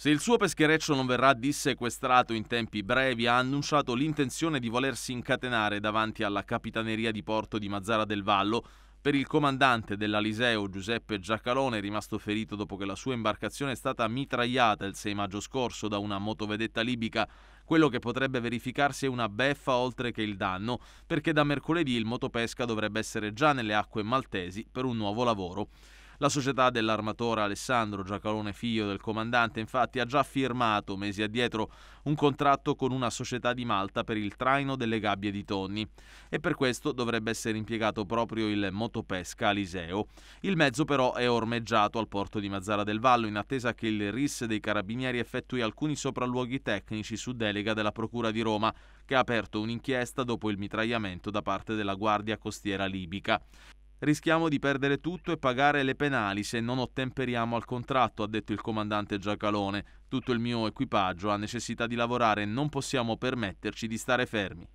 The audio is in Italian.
Se il suo peschereccio non verrà dissequestrato in tempi brevi, ha annunciato l'intenzione di volersi incatenare davanti alla Capitaneria di Porto di Mazzara del Vallo per il comandante dell'Aliseo Giuseppe Giacalone, rimasto ferito dopo che la sua imbarcazione è stata mitragliata il 6 maggio scorso da una motovedetta libica. Quello che potrebbe verificarsi è una beffa oltre che il danno, perché da mercoledì il motopesca dovrebbe essere già nelle acque maltesi per un nuovo lavoro. La società dell'armatore Alessandro Giacalone Figlio del comandante infatti ha già firmato mesi addietro un contratto con una società di Malta per il traino delle gabbie di tonni e per questo dovrebbe essere impiegato proprio il motopesca Aliseo. Il mezzo però è ormeggiato al porto di Mazzara del Vallo in attesa che il RIS dei Carabinieri effettui alcuni sopralluoghi tecnici su delega della Procura di Roma che ha aperto un'inchiesta dopo il mitragliamento da parte della Guardia Costiera libica. Rischiamo di perdere tutto e pagare le penali se non ottemperiamo al contratto, ha detto il comandante Giacalone. Tutto il mio equipaggio ha necessità di lavorare e non possiamo permetterci di stare fermi.